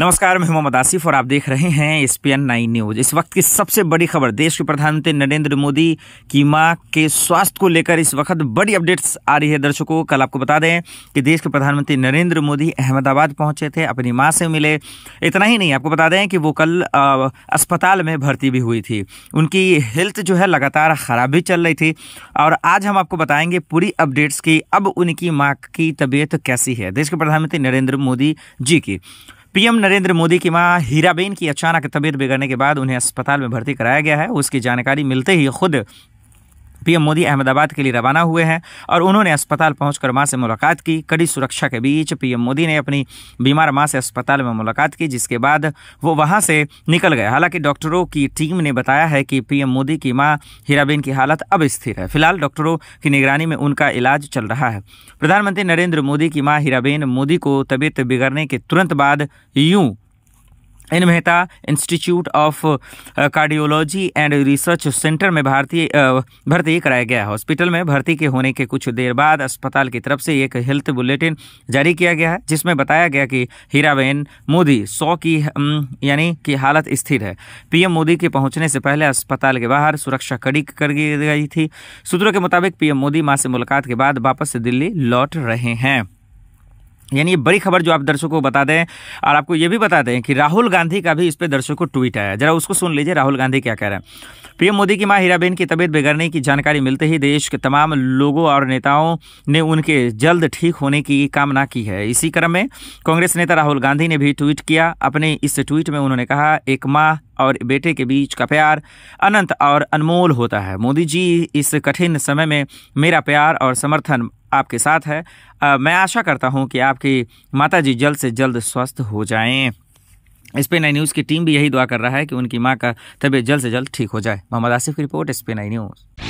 नमस्कार मैं मोहम्मद आसिफ और आप देख रहे हैं S P N nine news इस वक्त की सबसे बड़ी खबर देश के प्रधानमंत्री नरेंद्र मोदी की मां के स्वास्थ्य को लेकर इस वक्त बड़ी अपडेट्स आ रही है दर्शकों कल आपको बता दें कि देश के प्रधानमंत्री नरेंद्र मोदी अहमदाबाद पहुंचे थे अपनी मां से मिले इतना ही नहीं आपको बता दें कि वो कल आ, अस्पताल में भर्ती भी हुई थी उनकी हेल्थ जो है लगातार खराब भी चल रही थी और आज हम आपको बताएंगे पूरी अपडेट्स की अब उनकी माँ की तबीयत कैसी है देश के प्रधानमंत्री नरेंद्र मोदी जी की पीएम नरेंद्र मोदी की मां हीराबेन की अचानक तबीयत बिगड़ने के बाद उन्हें अस्पताल में भर्ती कराया गया है उसकी जानकारी मिलते ही खुद पीएम मोदी अहमदाबाद के लिए रवाना हुए हैं और उन्होंने अस्पताल पहुंचकर मां से मुलाकात की कड़ी सुरक्षा के बीच पीएम मोदी ने अपनी बीमार मां से अस्पताल में मुलाकात की जिसके बाद वो वहां से निकल गए हालांकि डॉक्टरों की टीम ने बताया है कि पीएम मोदी की मां हीराबेन की हालत अब स्थिर है फिलहाल डॉक्टरों की निगरानी में उनका इलाज चल रहा है प्रधानमंत्री नरेंद्र मोदी की माँ हीराबेन मोदी को तबीयत बिगड़ने के तुरंत बाद U N Mehta Institute of Cardiology and Research Centre में भारतीय भर्ती कराया गया हॉस्पिटल में भर्ती के होने के कुछ देर बाद अस्पताल की तरफ से एक हेल्थ बुलेटिन जारी किया गया है जिसमें बताया गया कि हीराबेन मोदी सौ की यानी कि हालत स्थिर है पीएम मोदी के पहुंचने से पहले अस्पताल के बाहर सुरक्षा कड़ी कर दी गई थी सूत्रों के मुताबिक पीएम मोदी माँ से मुलाकात के बाद वापस दिल्ली लौट रहे हैं यानी ये बड़ी खबर जो आप दर्शकों को बता दें और आपको ये भी बता दें कि राहुल गांधी का भी इस पर दर्शकों को ट्वीट आया जरा उसको सुन लीजिए राहुल गांधी क्या कह रहे हैं पीएम मोदी की मां हीराबेन की तबीयत बिगड़ने की जानकारी मिलते ही देश के तमाम लोगों और नेताओं ने उनके जल्द ठीक होने की कामना की है इसी क्रम में कांग्रेस नेता राहुल गांधी ने भी ट्वीट किया अपने इस ट्वीट में उन्होंने कहा एक माँ और बेटे के बीच का प्यार अनंत और अनमोल होता है मोदी जी इस कठिन समय में मेरा प्यार और समर्थन आपके साथ है आ, मैं आशा करता हूँ कि आपकी माता जी जल्द से जल्द स्वस्थ हो जाएं स्पेन आई न्यूज़ की टीम भी यही दुआ कर रहा है कि उनकी माँ का तबीयत जल्द से जल्द ठीक हो जाए मोहम्मद आसिफ की रिपोर्ट स्पेन आई न्यूज़